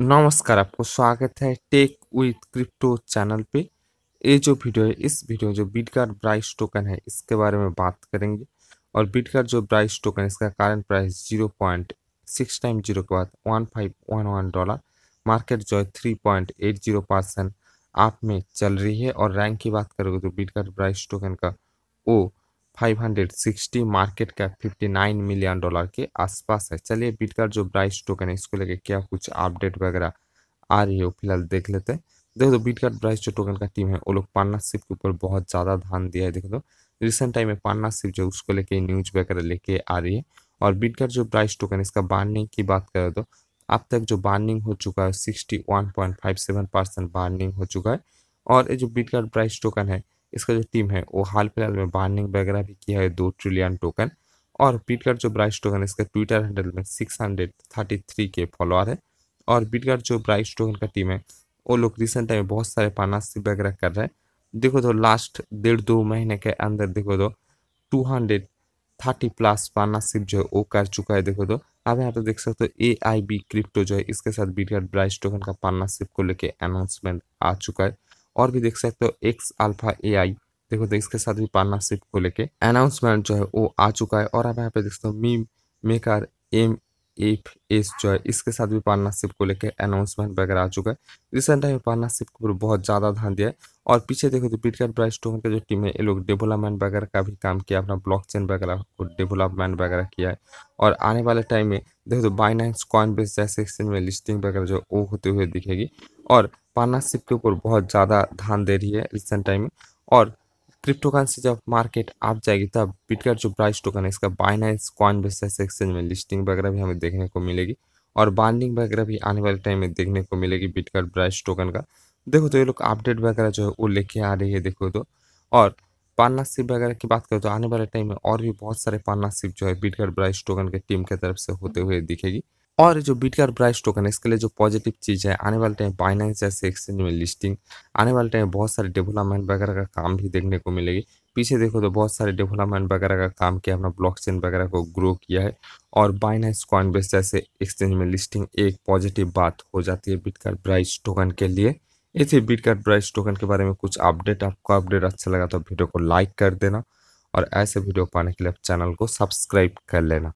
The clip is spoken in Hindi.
नमस्कार आपको स्वागत है टेक विथ क्रिप्टो चैनल पे ये जो वीडियो है इस वीडियो जो बिटगार्ड ब्राइस टोकन है इसके बारे में बात करेंगे और बिटगार्ड जो ब्राइस टोकन इसका current price zero point six time zero के बाद one five one one dollar market जो है three point eight zero percent आप में चल रही है और रैंक की बात करोगे तो बिटगार्ड ब्राइस टोकन का ओ 560 मार्केट कैप 59 मिलियन डॉलर के आसपास है चलिए बीट का जो प्राइस टोकन है इसको लेके क्या कुछ अपडेट वगैरह आ रही है फिलहाल देख लेते हैं देखो तो बीट का जो टोकन का टीम है वो लोग पार्टनरशिप के ऊपर बहुत ज़्यादा ध्यान दिया है देखो तो रिसेंट टाइम में पार्टनरशिप जो उसको लेके न्यूज वगैरह लेके आ रही है और बीट का जो प्राइस टोकन इसका बार्निंग की बात करें तो अब तक जो बार्निंग हो चुका है sixty one point five seven percent burning हो चुका है और ये जो बीट का प्राइस टोकन है इसका जो टीम है वो हाल फिलहाल में बार्निंग वगैरह भी किया है दो ट्रिलियन टोकन और बीटगार्ड जो ब्राइस टोकन इसका ट्विटर हैंडल में सिक्स हंड्रेड थर्टी थ्री के फॉलोअर है और बीटगार्ड जो ब्राइस टोकन का टीम है वो लोग रिसेंट टाइम बहुत सारे पार्टनरशिप वगैरह कर रहे हैं देखो तो लास्ट डेढ़ दो महीने के अंदर देखो तो two hundred thirty plus partnership जो है वो कर चुका है देखो तो आप यहाँ पे देख सकते हो ए आई बी क्रिप्टो जो है इसके साथ बीटगार्ड ब्राइस टोकन का पार्टनरशिप को लेके अनाउंसमेंट आ चुका है और भी देख सकते हो एक्स अल्फा ए आई देखो तो इसके साथ भी पार्टनरशिप को लेके अनाउंसमेंट जो है वो आ चुका है और आप यहाँ पे देख सकते हो मी मेकर एम एफ एस जो है इसके साथ भी पार्टनरशिप को लेकर अनाउंसमेंट वगैरह आ चुका है रिसेंट टाइम में पार्टनरशिप के ऊपर बहुत ज़्यादा ध्यान दिया है और पीछे देखो तो बिटकॉइन प्राइस टोकन का जो टीम है ये लोग डेवलपमेंट वगैरह का भी काम किया अपना ब्लॉकचेन वगैरह को डेवलपमेंट वगैरह किया है और आने वाले टाइम में देखो तो बाइनांस कॉइन बेस जैसे एक्सचेंज में लिस्टिंग वगैरह जो वो होते हुए दिखेगी और पार्टनरशिप के ऊपर बहुत ज़्यादा ध्यान दे रही है रिसेंट टाइम में और क्रिप्टो करेंसी जब मार्केट आप जाएगी तब बिटकॉइन जो प्राइस टोकन है इसका बाइनेंस कॉइन बेस एक्सचेंज में लिस्टिंग वगैरह भी हमें देखने को मिलेगी और बाइंडिंग वगैरह भी आने वाले टाइम में देखने को मिलेगी बिटकॉइन प्राइस टोकन का देखो तो ये लोग अपडेट वगैरह जो है वो लेके आ रही है देखो तो और पार्टनरशिप वगैरह की बात करें तो आने वाले टाइम में और भी बहुत सारे पार्टनरशिप जो है बिटकॉइन प्राइस टोकन के टीम के तरफ से होते हुए दिखेगी और जो बीटकार ब्राइस टोकन है इसके लिए जो पॉजिटिव चीज़ है आने वाले टाइम बाइनेंस जैसे एक्सचेंज में लिस्टिंग आने वाले टाइम बहुत सारे डेवलपमेंट वगैरह का काम भी देखने को मिलेगी पीछे देखो तो बहुत सारे डेवलपमेंट वगैरह का काम किया अपना ब्लॉकचेन वगैरह को ग्रो किया है और बाइनेंस बेस जैसे एक्सचेंज में लिस्टिंग एक पॉजिटिव बात हो जाती है बिटकार ब्राइस टोकन के लिए ये थी बिटकार ब्राइस टोकन के बारे में कुछ अपडेट आपको अपडेट अच्छा लगा तो वीडियो को लाइक कर देना और ऐसे वीडियो पाने के लिए आप चैनल को सब्सक्राइब कर लेना